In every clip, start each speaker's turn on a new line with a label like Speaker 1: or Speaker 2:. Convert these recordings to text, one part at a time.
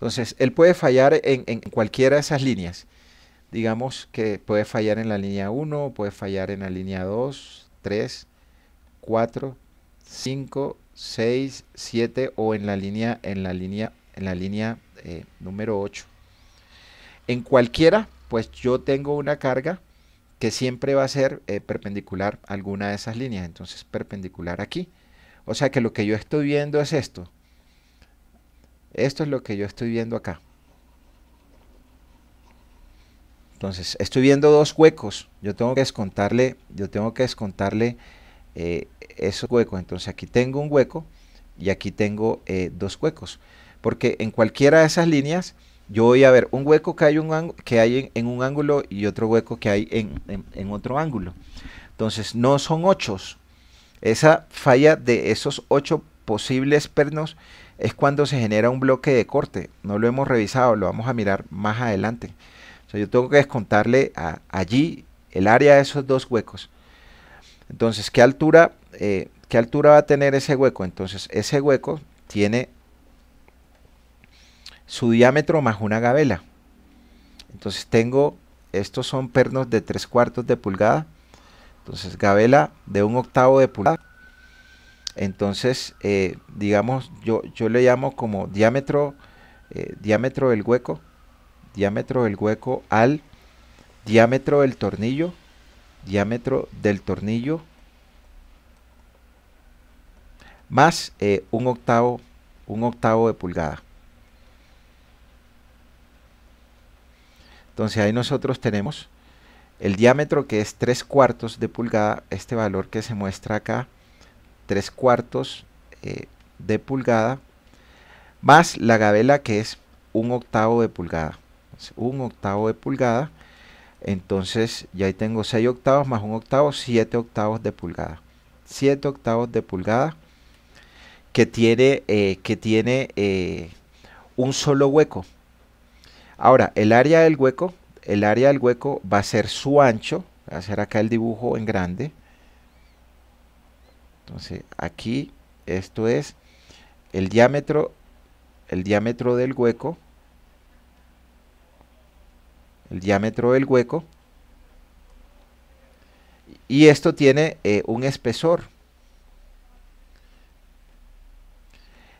Speaker 1: Entonces, él puede fallar en, cualquiera de esas líneas. Digamos que puede fallar en la línea 1, puede fallar en la línea 2, 3, 4, 5, 6, 7 o en la línea, en la línea, en la línea eh, número 8. En cualquiera, pues yo tengo una carga que siempre va a ser eh, perpendicular a alguna de esas líneas. Entonces, perpendicular aquí. O sea que lo que yo estoy viendo es esto. Esto es lo que yo estoy viendo acá. Entonces, estoy viendo dos huecos. Yo tengo que descontarle, yo tengo que descontarle eh, esos huecos. Entonces, aquí tengo un hueco y aquí tengo eh, dos huecos. Porque en cualquiera de esas líneas, yo voy a ver un hueco que hay, en, un ángulo y otro hueco que hay en, en otro ángulo. Entonces, no son ocho. Esa falla de esos ocho posibles pernos es cuando se genera un bloque de corte. No lo hemos revisado, lo vamos a mirar más adelante. yo tengo que descontarle allí el área de esos dos huecos. Entonces, ¿qué altura, eh, ¿qué altura va a tener ese hueco? Entonces, ese hueco tiene su diámetro más una gavela. Entonces tengo, estos son pernos de 3 cuartos de pulgada. Entonces gavela de un octavo de pulgada entonces, eh, digamos, yo, yo le llamo como diámetro, eh, diámetro del hueco, diámetro del hueco al diámetro del tornillo, diámetro del tornillo, más eh, un octavo, un octavo de pulgada. Entonces ahí nosotros tenemos el diámetro que es tres cuartos de pulgada, este valor que se muestra acá, 3 cuartos eh, de pulgada, más la gabela que es un octavo de pulgada. un octavo de pulgada. Entonces ya ahí tengo seis octavos más un octavo, siete octavos de pulgada. siete octavos de pulgada que tiene, eh, que tiene eh, un solo hueco. Ahora, el área del hueco, el área del hueco va a ser su ancho, voy a hacer acá el dibujo en grande, entonces, aquí esto es el diámetro, el diámetro del hueco, el diámetro del hueco, y esto tiene eh, un espesor.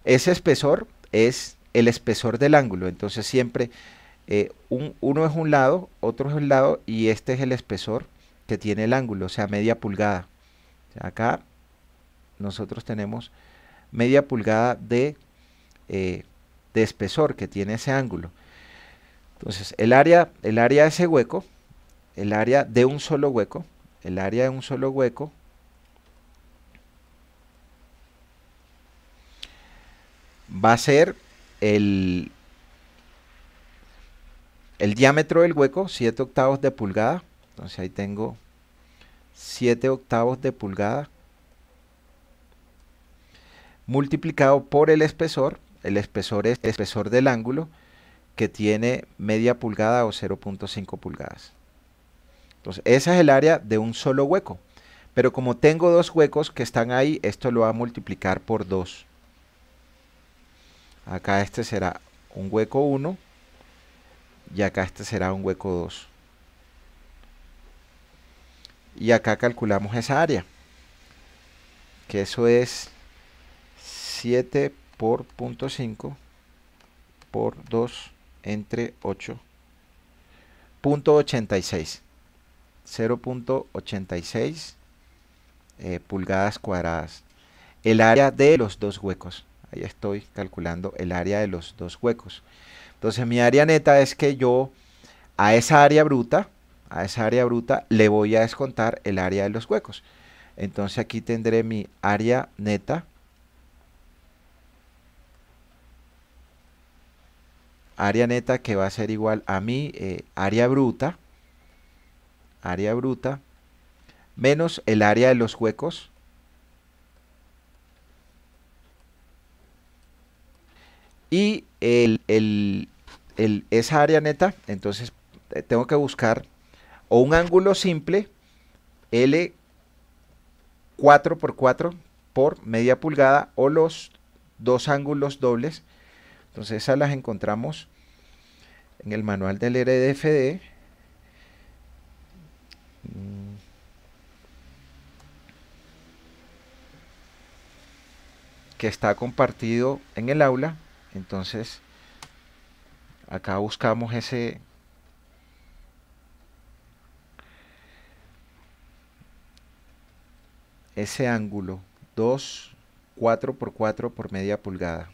Speaker 1: Ese espesor es el espesor del ángulo, entonces siempre eh, uno es un lado, otro es un lado, y este es el espesor que tiene el ángulo, o sea, media pulgada. acá nosotros tenemos media pulgada de, eh, de espesor que tiene ese ángulo. Entonces, el área, el área de ese hueco, el área de un solo hueco, el área de un solo hueco, va a ser el, el diámetro del hueco, 7 octavos de pulgada. Entonces ahí tengo 7 octavos de pulgada multiplicado por el espesor, el espesor es el espesor del ángulo, que tiene media pulgada o 0.5 pulgadas. Entonces, esa es el área de un solo hueco. Pero como tengo dos huecos que están ahí, esto lo va a multiplicar por 2. Acá este será un hueco 1 y acá este será un hueco 2. Y acá calculamos esa área, que eso es 7 por .5 por 2 entre 8. 0.86. 0.86 pulgadas cuadradas. El área de los dos huecos. Ahí estoy calculando el área de los dos huecos. Entonces mi área neta es que yo a esa área bruta, a esa área bruta le voy a descontar el área de los huecos. Entonces aquí tendré mi área neta área neta que va a ser igual a mi eh, área bruta, área bruta, menos el área de los huecos, y el, esa área neta, entonces eh, tengo que buscar o un ángulo simple, L 4 por 4 por media pulgada o los dos ángulos dobles. Entonces esas las encontramos en el manual del RDFD mm, que está compartido en el aula entonces acá buscamos ese ese ángulo 2 4 por 4 por media pulgada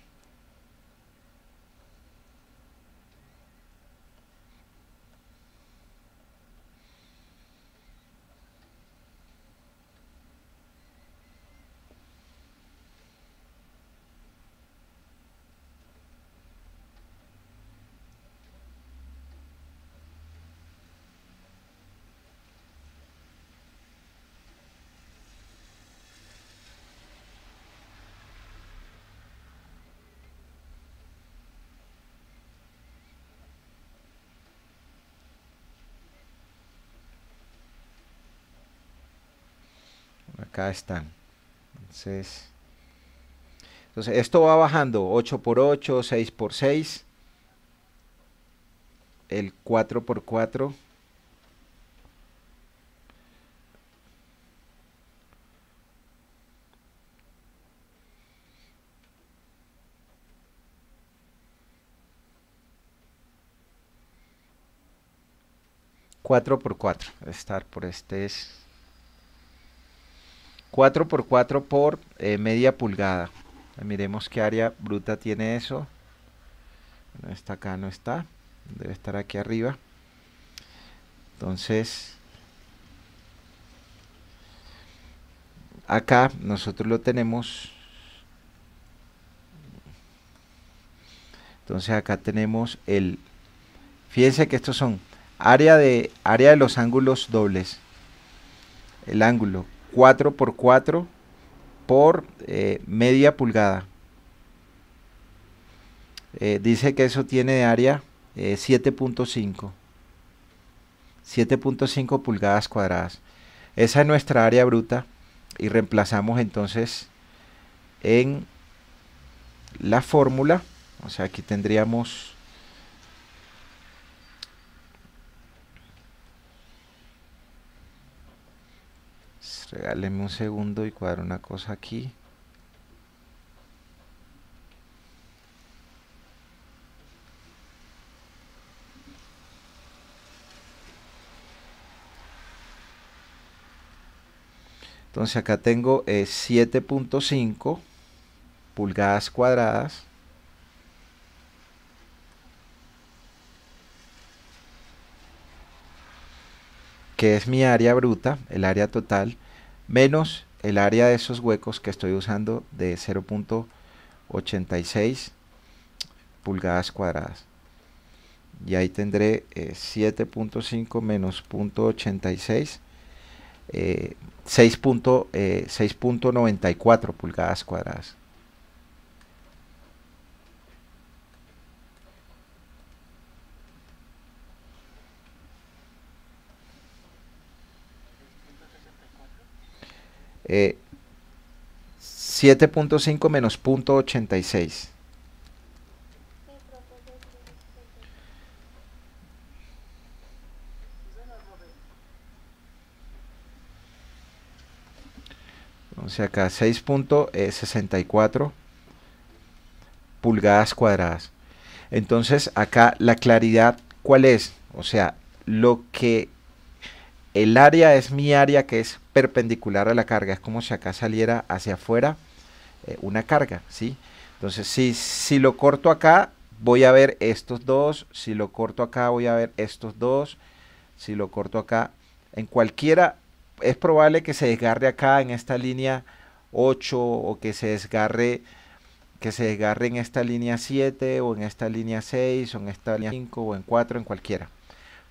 Speaker 1: acá están. Entonces, entonces esto va bajando 8 por 8, 6 por 6, el 4 por 4. 4 por cuatro, estar por este es 4 por 4 por eh, media pulgada. Eh, miremos qué área bruta tiene eso. No está acá, no está. Debe estar aquí arriba. Entonces, acá nosotros lo tenemos. Entonces acá tenemos el... Fíjense que estos son área de, área de los ángulos dobles. El ángulo 4 por 4 por eh, media pulgada. Eh, dice que eso tiene de área 7.5. Eh, 7.5 pulgadas cuadradas. Esa es nuestra área bruta y reemplazamos entonces en la fórmula. O sea, aquí tendríamos regáleme un segundo y cuadro una cosa aquí entonces acá tengo eh, 7.5 pulgadas cuadradas que es mi área bruta, el área total, menos el área de esos huecos que estoy usando de 0.86 pulgadas cuadradas y ahí tendré 7.5 eh, menos 0.86 6.94 eh, eh, pulgadas cuadradas Eh, 7.5 menos 0.86. sea acá 6.64 pulgadas cuadradas. Entonces acá la claridad, ¿cuál es? O sea, lo que el área es mi área que es perpendicular a la carga, es como si acá saliera hacia afuera eh, una carga, ¿sí? Entonces, si, si lo corto acá, voy a ver estos dos, si lo corto acá, voy a ver estos dos, si lo corto acá, en cualquiera, es probable que se desgarre acá en esta línea 8 o que se desgarre que se desgarre en esta línea 7 o en esta línea 6 o en esta línea 5 o en 4, en cualquiera.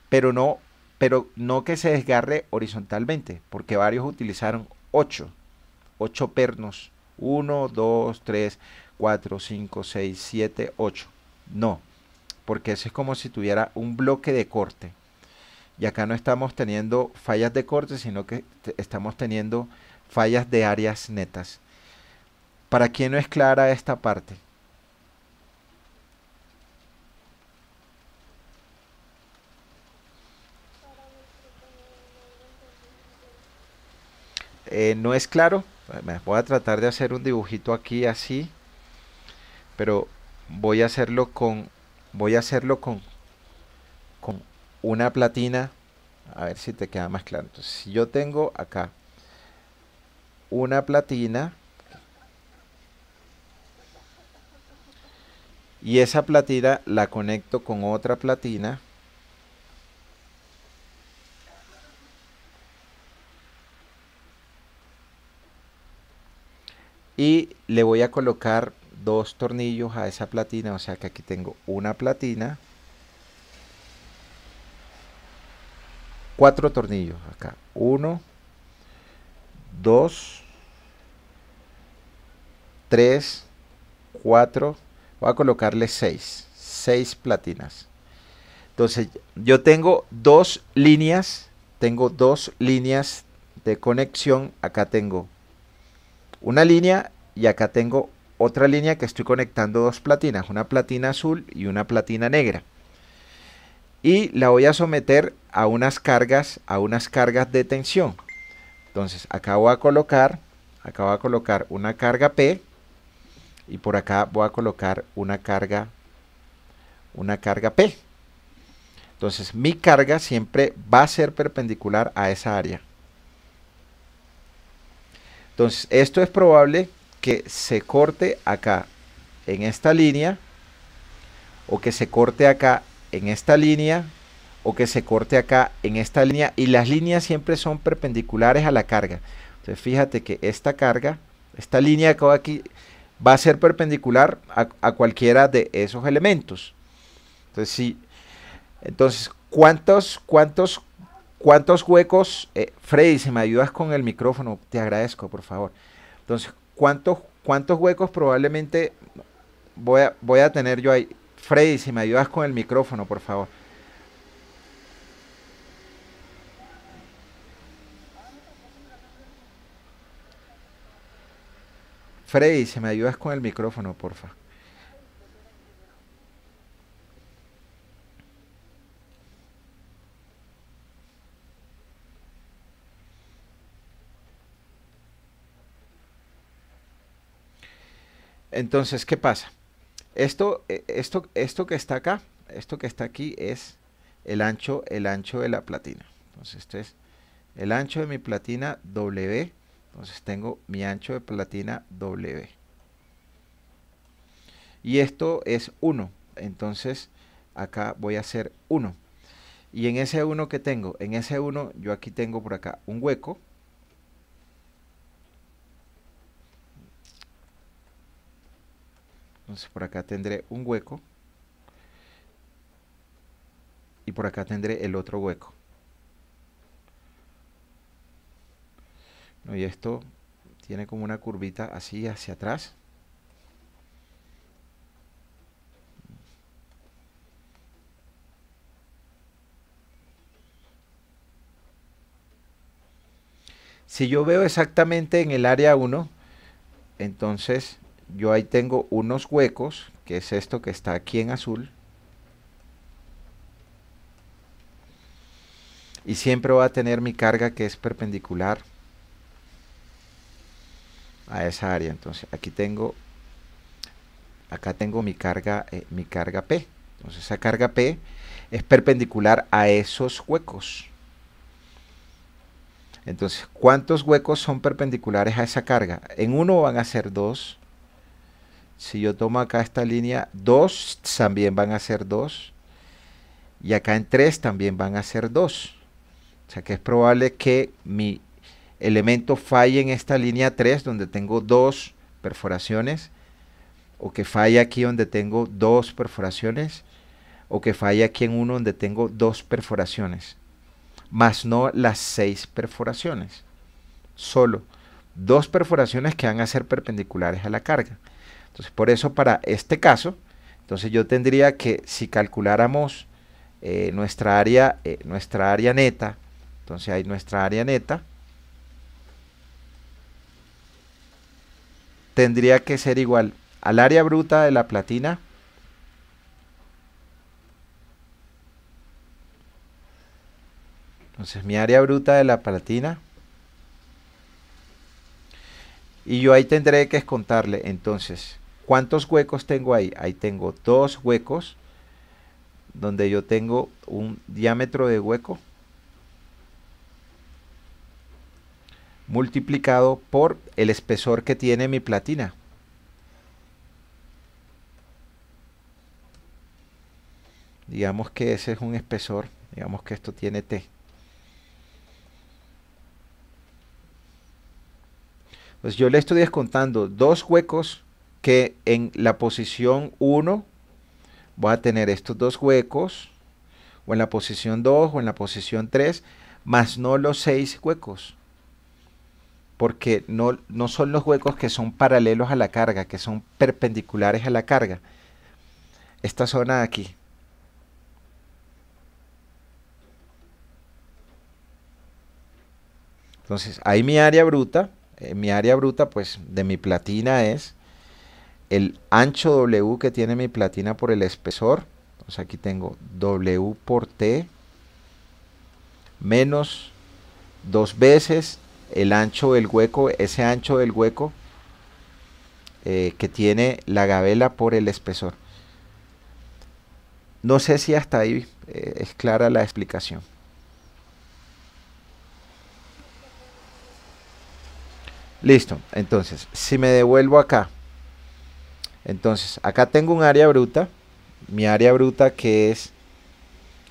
Speaker 1: Pero no pero no que se desgarre horizontalmente, porque varios utilizaron 8, 8 pernos, 1, 2, 3, 4, 5, 6, 7, 8. No, porque eso es como si tuviera un bloque de corte. Y acá no estamos teniendo fallas de corte, sino que estamos teniendo fallas de áreas netas. ¿Para quién no es clara esta parte? Eh, no es claro. Voy a tratar de hacer un dibujito aquí así. Pero voy a hacerlo con. Voy a hacerlo con. Con una platina. A ver si te queda más claro. Entonces, si yo tengo acá una platina. Y esa platina la conecto con otra platina. y le voy a colocar dos tornillos a esa platina o sea que aquí tengo una platina cuatro tornillos acá uno dos tres cuatro voy a colocarle seis seis platinas entonces yo tengo dos líneas tengo dos líneas de conexión acá tengo una línea y acá tengo otra línea que estoy conectando dos platinas, una platina azul y una platina negra. Y la voy a someter a unas cargas, a unas cargas de tensión. Entonces, acá voy a colocar, acá voy a colocar una carga P y por acá voy a colocar una carga una carga P. Entonces, mi carga siempre va a ser perpendicular a esa área. Entonces, esto es probable que se corte acá en esta línea, o que se corte acá en esta línea, o que se corte acá en esta línea, y las líneas siempre son perpendiculares a la carga. Entonces, fíjate que esta carga, esta línea va aquí, va a ser perpendicular a, cualquiera de esos elementos. Entonces, sí. Entonces, ¿cuántos, cuántos ¿Cuántos huecos? Eh, Freddy, si me ayudas con el micrófono, te agradezco, por favor. Entonces, ¿cuántos, cuántos huecos probablemente voy a, voy a tener yo ahí? Freddy, si me ayudas con el micrófono, por favor. Freddy, si me ayudas con el micrófono, por favor. Entonces, ¿qué pasa? Esto, eh, esto, esto que está acá, esto que está aquí es el ancho, el ancho de la platina. Entonces, este es el ancho de mi platina W. Entonces tengo mi ancho de platina W. Y esto es 1. Entonces acá voy a hacer 1. Y en ese 1 que tengo, en ese 1 yo aquí tengo por acá un hueco. Entonces por acá tendré un hueco. Y por acá tendré el otro hueco. y esto tiene como una curvita así hacia atrás. Si yo veo exactamente en el área 1, entonces yo ahí tengo unos huecos, que es esto que está aquí en azul. Y siempre va a tener mi carga que es perpendicular a esa área. Entonces aquí tengo, acá tengo mi carga, eh, mi carga P. Entonces esa carga P es perpendicular a esos huecos. Entonces, ¿cuántos huecos son perpendiculares a esa carga? En uno van a ser dos, si yo tomo acá esta línea 2, también van a ser 2. Y acá en 3 también van a ser 2. O sea que es probable que mi elemento falle en esta línea 3 donde tengo 2 perforaciones. O que falle aquí donde tengo 2 perforaciones. O que falle aquí en 1 donde tengo 2 perforaciones. Más no las 6 perforaciones. Solo dos perforaciones que van a ser perpendiculares a la carga. Entonces, por eso para este caso, entonces yo tendría que, si calculáramos eh, nuestra, área, eh, nuestra área neta, entonces hay nuestra área neta, tendría que ser igual al área bruta de la platina Entonces mi área bruta de la platina. Y yo ahí tendré que descontarle entonces ¿Cuántos huecos tengo ahí? Ahí tengo dos huecos donde yo tengo un diámetro de hueco multiplicado por el espesor que tiene mi platina. Digamos que ese es un espesor, digamos que esto tiene T. Pues yo le estoy descontando dos huecos que en la posición 1 voy a tener estos dos huecos, o en la posición 2 o en la posición 3, más no los 6 huecos. Porque no, no son los huecos que son paralelos a la carga, que son perpendiculares a la carga. Esta zona de aquí, Entonces, ahí mi área bruta. Eh, mi área bruta, pues, de mi platina es el ancho W que tiene mi platina por el espesor. Entonces aquí tengo W por T menos dos veces el ancho del hueco, ese ancho del hueco eh, que tiene la gavela por el espesor. No sé si hasta ahí eh, es clara la explicación. Listo, entonces, si me devuelvo acá, entonces, acá tengo un área bruta. Mi área bruta que es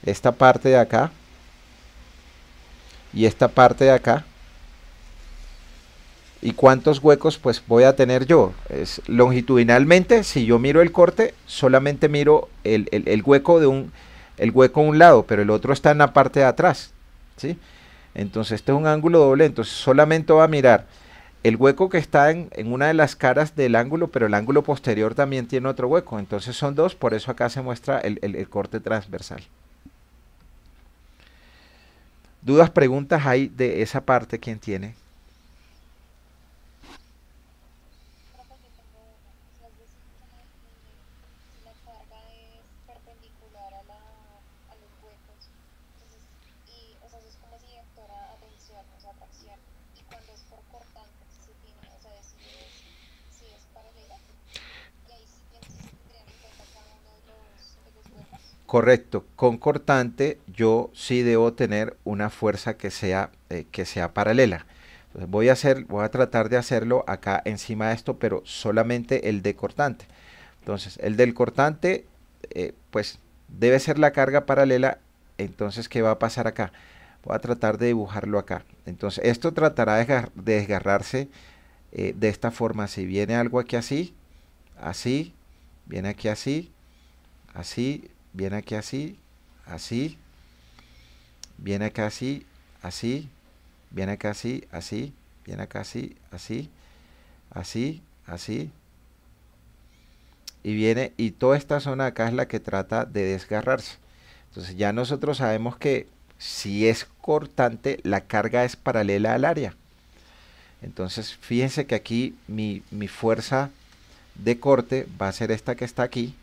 Speaker 1: esta parte de acá. Y esta parte de acá. ¿Y cuántos huecos pues voy a tener yo? Es, longitudinalmente, si yo miro el corte, solamente miro el, hueco de un, el hueco a un lado, pero el otro está en la parte de atrás. ¿sí? Entonces este es un ángulo doble, entonces solamente va a mirar el hueco que está en, una de las caras del ángulo, pero el ángulo posterior también tiene otro hueco. Entonces son dos, por eso acá se muestra el, el corte transversal. ¿Dudas, preguntas hay de esa parte? ¿Quién tiene? Correcto, con cortante yo sí debo tener una fuerza que sea, eh, que sea paralela. voy a hacer, voy a tratar de hacerlo acá encima de esto, pero solamente el de cortante. Entonces el del cortante, eh, pues debe ser la carga paralela. Entonces, ¿qué va a pasar acá? Voy a tratar de dibujarlo acá. Entonces esto tratará de desgarrarse eh, de esta forma. Si viene algo aquí así, así, viene aquí así, así, viene aquí así, así, viene acá así, así, viene acá así, así, viene acá así, así, así, así. Y viene, y toda esta zona acá es la que trata de desgarrarse. Entonces ya nosotros sabemos que si es cortante, la carga es paralela al área. Entonces fíjense que aquí mi, mi fuerza de corte va a ser esta que está aquí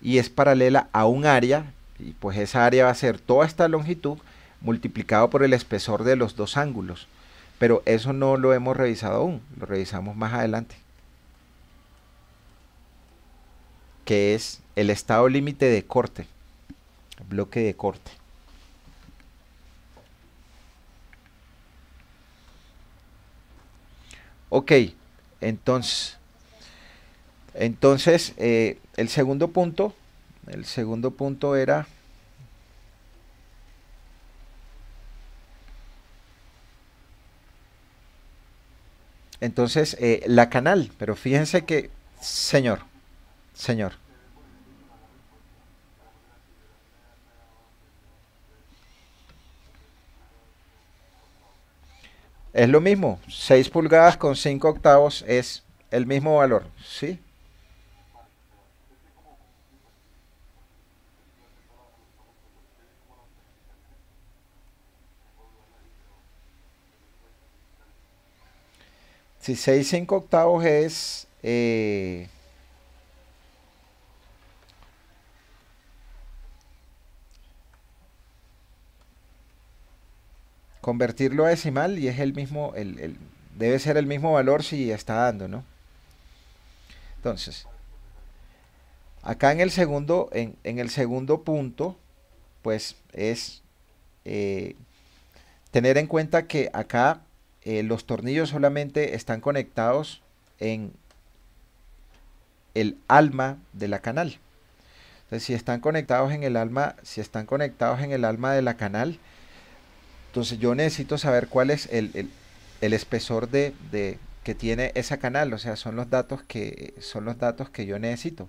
Speaker 1: y es paralela a un área, y pues esa área va a ser toda esta longitud multiplicado por el espesor de los dos ángulos. Pero eso no lo hemos revisado aún, lo revisamos más adelante. Que es el estado límite de corte, bloque de corte. Ok, entonces entonces, eh, el segundo punto, el segundo punto era... Entonces, eh, la canal, pero fíjense que, señor, señor. Es lo mismo, 6 pulgadas con 5 octavos es el mismo valor, ¿sí? Si 6 5 octavos es... Eh, convertirlo a decimal y es el mismo, el, debe ser el mismo valor si está dando, ¿no? Entonces, acá en el segundo, en, el segundo punto, pues es eh, tener en cuenta que acá eh, los tornillos solamente están conectados en el alma de la canal. Entonces, si están conectados en el alma, si están conectados en el alma de la canal, entonces yo necesito saber cuál es el, el, espesor de, que tiene esa canal. O sea, son los datos que son los datos que yo necesito.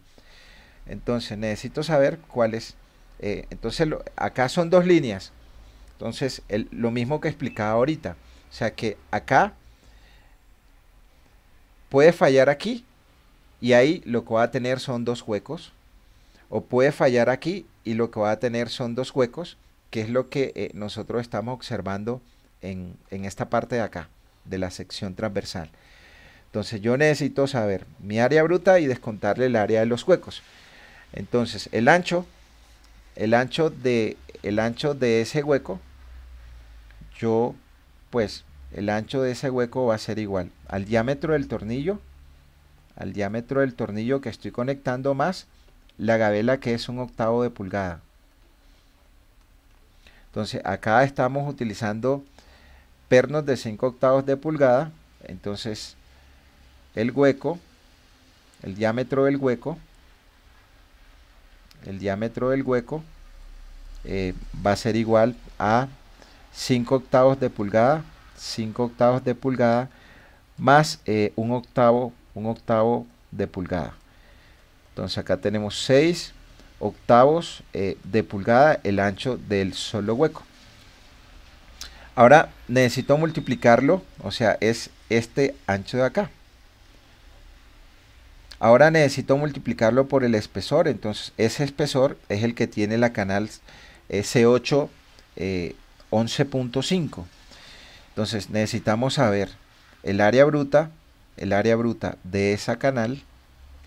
Speaker 1: Entonces necesito saber cuál es. Eh, entonces acá son dos líneas. Entonces, lo mismo que explicaba ahorita. O sea que acá puede fallar aquí y ahí lo que va a tener son dos huecos. O puede fallar aquí y lo que va a tener son dos huecos, que es lo que eh, nosotros estamos observando en, esta parte de acá, de la sección transversal. Entonces yo necesito saber mi área bruta y descontarle el área de los huecos. Entonces el ancho, el ancho de, el ancho de ese hueco, yo pues el ancho de ese hueco va a ser igual al diámetro del tornillo, al diámetro del tornillo que estoy conectando más la gavela que es un octavo de pulgada. Entonces acá estamos utilizando pernos de 5 octavos de pulgada, entonces el hueco, el diámetro del hueco, el diámetro del hueco eh, va a ser igual a 5 octavos de pulgada, 5 octavos de pulgada, más eh, un octavo, un octavo de pulgada. Entonces acá tenemos 6 octavos eh, de pulgada el ancho del solo hueco. Ahora necesito multiplicarlo, o sea, es este ancho de acá. Ahora necesito multiplicarlo por el espesor, entonces ese espesor es el que tiene la canal eh, C8 11.5. Entonces necesitamos saber el área bruta, el área bruta de esa canal,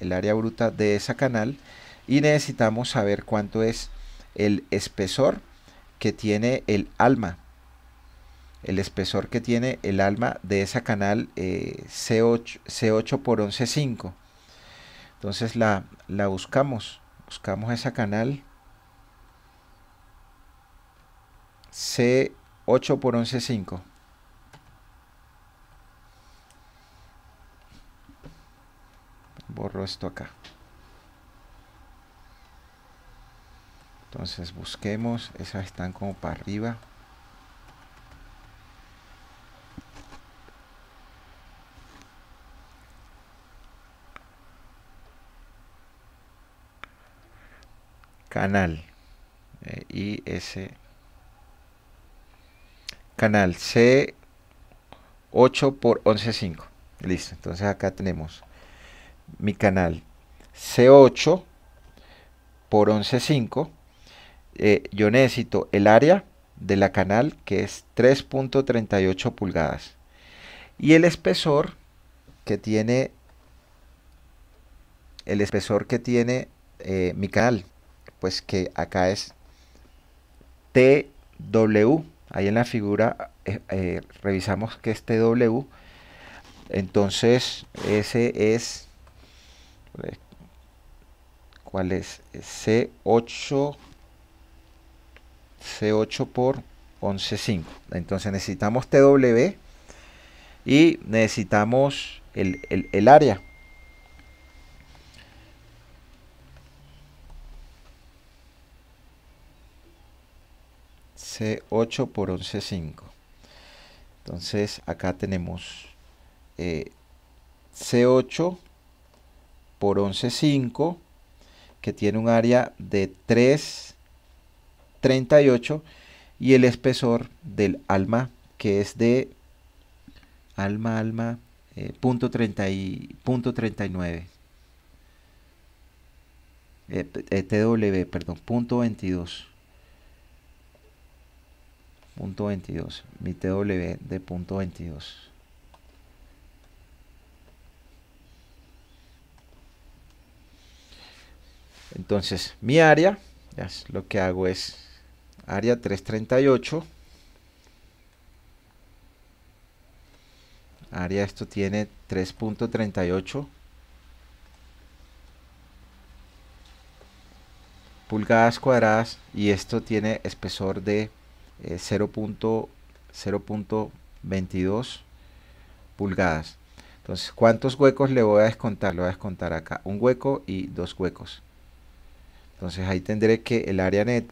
Speaker 1: el área bruta de esa canal y necesitamos saber cuánto es el espesor que tiene el alma, el espesor que tiene el alma de esa canal C8, eh, C8 por 11.5. Entonces la, la buscamos, buscamos esa canal C8 por 11, 5. Borro esto acá. Entonces busquemos, esas están como para arriba. Canal. Eh, IS canal C 8 por 11.5. Listo, entonces acá tenemos mi canal C8 por 11.5. Eh, yo necesito el área de la canal que es 3.38 pulgadas y el espesor que tiene el espesor que tiene eh, mi canal pues que acá es TW Ahí en la figura eh, eh, revisamos que este W, entonces ese es, ¿cuál es? C8, C8 por 11.5. Entonces necesitamos TW y necesitamos el área. c 8 por 11.5 Entonces acá tenemos eh, C8 por 11.5 que tiene un área de 3,38 y el espesor del alma, que es de alma, alma, eh, punto, 39. TW, eh, perdón, punto 22 punto 22 mi tw de punto 22 entonces mi área ya es, lo que hago es área 338 área esto tiene 3.38 pulgadas cuadradas y esto tiene espesor de 0.22 eh, pulgadas. Entonces, ¿cuántos huecos le voy a descontar? Le voy a descontar acá un hueco y dos huecos. Entonces ahí tendré que el área net,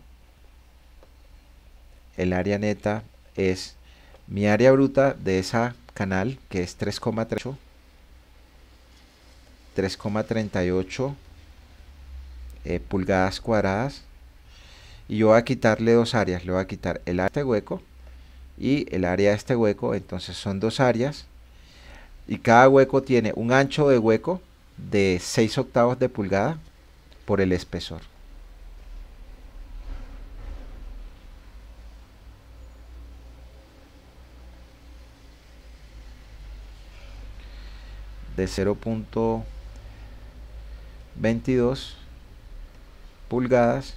Speaker 1: el área neta es mi área bruta de esa canal que es 3,38 3,38 eh, pulgadas cuadradas y yo voy a quitarle dos áreas, le voy a quitar el área de este hueco y el área de este hueco, entonces son dos áreas y cada hueco tiene un ancho de hueco de 6 octavos de pulgada por el espesor. de 0.22 pulgadas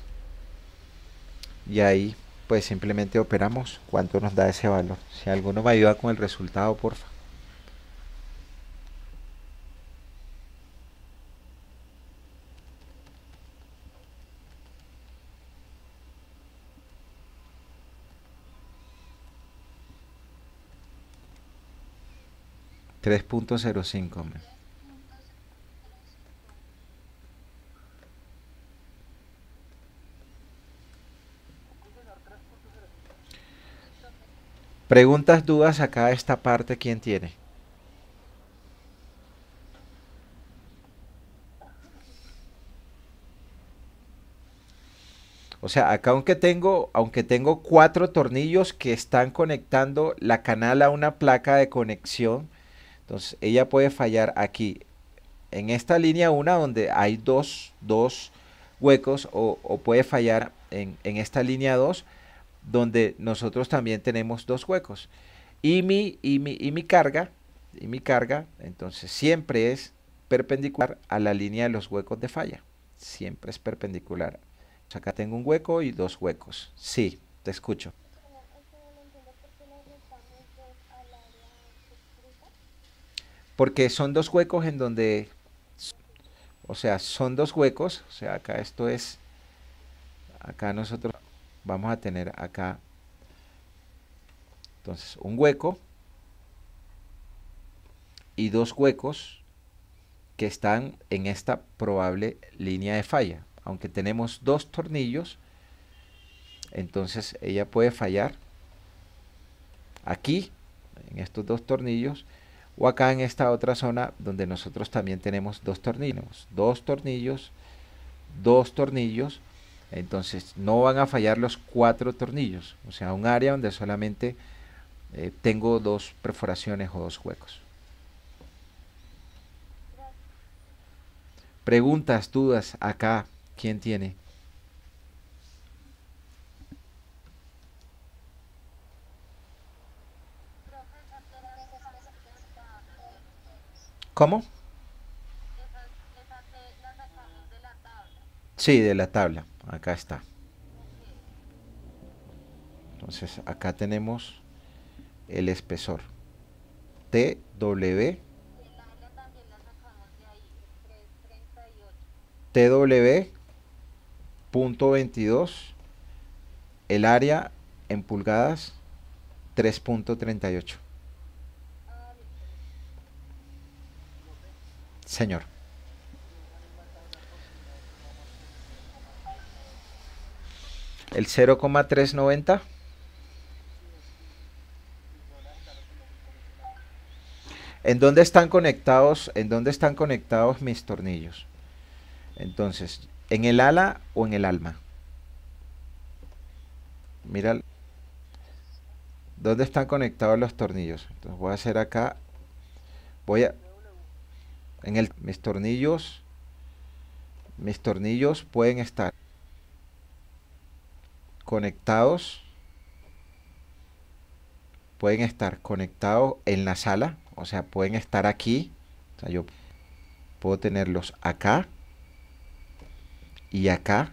Speaker 1: y ahí pues simplemente operamos cuánto nos da ese valor. Si alguno me ayuda con el resultado, porfa. Tres punto cero Preguntas, dudas acá esta parte, ¿quién tiene? O sea, acá aunque tengo, aunque tengo cuatro tornillos que están conectando la canal a una placa de conexión, entonces ella puede fallar aquí, en esta línea 1, donde hay dos, huecos o, puede fallar en, en, esta línea 2 donde nosotros también tenemos dos huecos. Y mi, y mi, y mi carga, y mi carga, entonces siempre es perpendicular a la línea de los huecos de falla. Siempre es perpendicular. acá tengo un hueco y dos huecos. Sí, te escucho. Porque son dos huecos en donde, o sea, son dos huecos, o sea, acá esto es, acá nosotros vamos a tener acá entonces un hueco y dos huecos que están en esta probable línea de falla. Aunque tenemos dos tornillos, entonces ella puede fallar aquí, en estos dos tornillos, o acá en esta otra zona donde nosotros también tenemos dos tornillos. Dos tornillos, dos tornillos, entonces no van a fallar los cuatro tornillos, o sea, un área donde solamente eh, tengo dos perforaciones o dos huecos. Preguntas, dudas, acá, ¿quién tiene? ¿Cómo? Sí, de la tabla acá está entonces acá tenemos el espesor TW veintidós el área en pulgadas 3.38 señor el 0,390. ¿En dónde están conectados? ¿En dónde están conectados mis tornillos? Entonces, ¿en el ala o en el alma? Mira dónde están conectados los tornillos. Entonces voy a hacer acá voy a en el mis tornillos mis tornillos pueden estar conectados, pueden estar conectados en la sala, o sea, pueden estar aquí, o sea, yo puedo tenerlos acá y acá,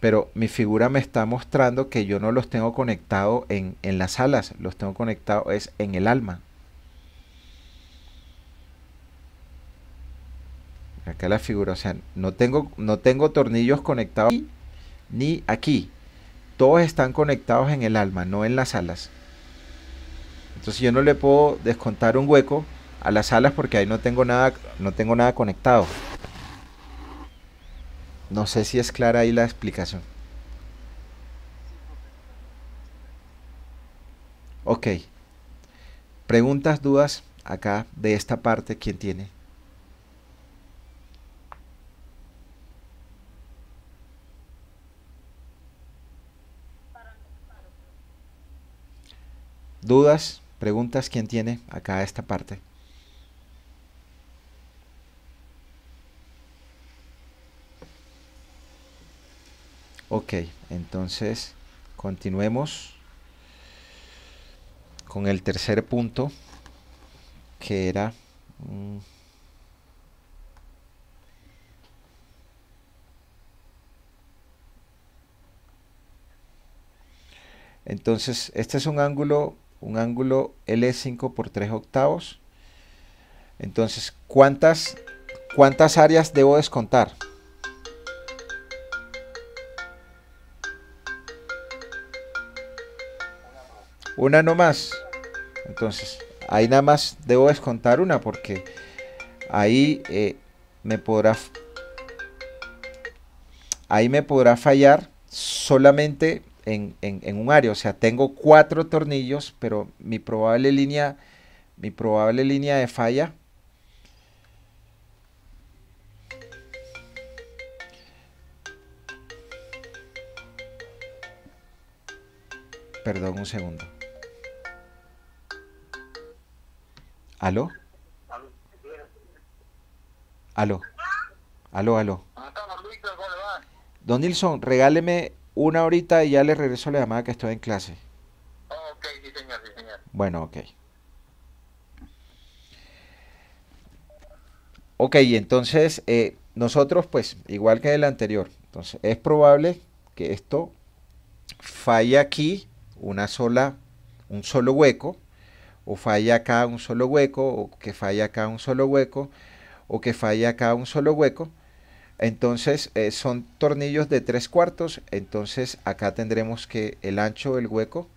Speaker 1: pero mi figura me está mostrando que yo no los tengo conectados en, las alas, los tengo conectados es en el alma. Acá la figura, o sea, no tengo, no tengo tornillos conectados. Aquí, ni aquí. Todos están conectados en el alma, no en las alas. Entonces yo no le puedo descontar un hueco a las alas porque ahí no tengo nada, no tengo nada conectado. No sé si es clara ahí la explicación. Ok. Preguntas, dudas acá de esta parte, ¿quién tiene? ¿Dudas? ¿Preguntas? ¿Quién tiene acá esta parte? Ok, entonces continuemos con el tercer punto que era... Mm, entonces, este es un ángulo un ángulo L 5 por 3 octavos. Entonces, ¿cuántas, cuántas áreas debo descontar? Una no más. Entonces, ahí nada más debo descontar una porque ahí eh, me podrá ahí me podrá fallar solamente en, en, un área. O sea, tengo cuatro tornillos, pero mi probable línea, mi probable línea de falla Perdón, un segundo. ¿Aló? ¿Aló? ¿Aló, aló? Don Nilsson, regáleme una horita y ya le regreso la llamada que estoy en clase. Ah, ok, sí señor, sí señor. Bueno, ok. Ok, entonces eh, nosotros pues igual que el anterior, entonces es probable que esto falle aquí una sola, un solo hueco, o falle acá un solo hueco, o que falle acá un solo hueco, o que falle acá un solo hueco entonces eh, son tornillos de tres cuartos, entonces acá tendremos que el ancho del hueco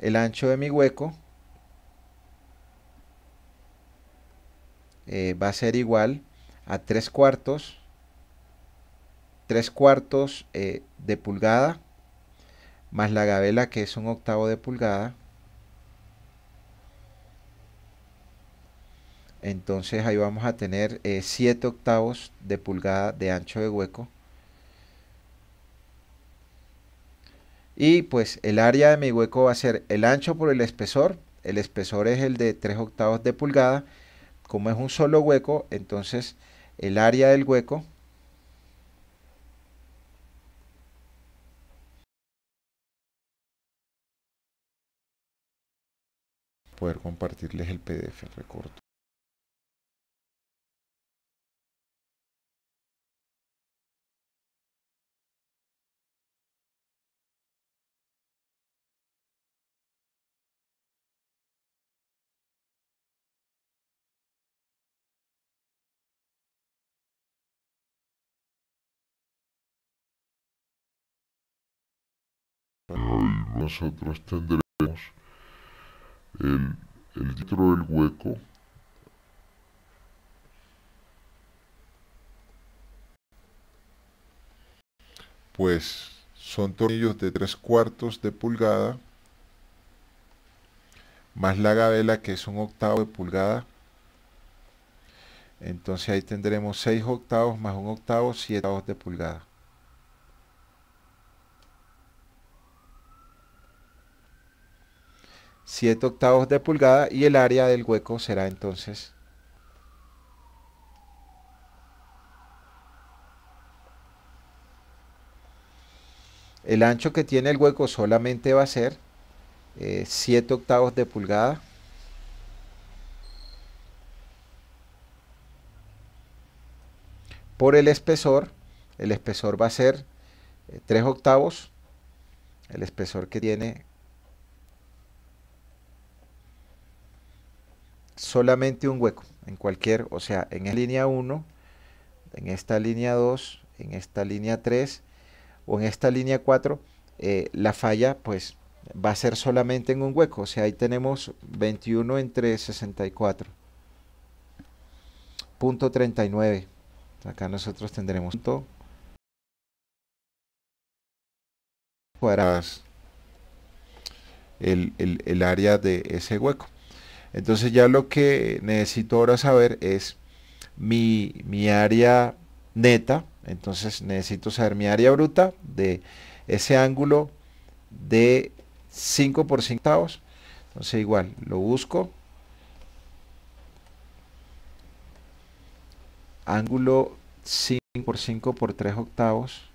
Speaker 1: el ancho de mi hueco eh, va a ser igual a tres cuartos tres cuartos eh, de pulgada más la gavela que es un octavo de pulgada Entonces ahí vamos a tener 7 eh, octavos de pulgada de ancho de hueco. Y pues el área de mi hueco va a ser el ancho por el espesor. El espesor es el de 3 octavos de pulgada. Como es un solo hueco, entonces el área del hueco poder compartirles el PDF recorto. nosotros tendremos el, el dentro del hueco pues son tornillos de tres cuartos de pulgada más la gavela que es un octavo de pulgada entonces ahí tendremos seis octavos más un octavo siete octavos de pulgada 7 octavos de pulgada y el área del hueco será entonces el ancho que tiene el hueco solamente va a ser 7 eh, octavos de pulgada por el espesor el espesor va a ser 3 eh, octavos el espesor que tiene solamente un hueco en cualquier, o sea, en esta línea 1, en esta línea 2, en esta línea 3 o en esta línea 4, eh, la falla pues va a ser solamente en un hueco, o sea, ahí tenemos 21 entre 64. Punto 39. Acá nosotros tendremos todo cuadradas el área de ese hueco. Entonces ya lo que necesito ahora saber es mi, área neta, entonces necesito saber mi área bruta de ese ángulo de 5 por 5 octavos, Entonces igual, lo busco. Ángulo 5 por 5 por 3 octavos.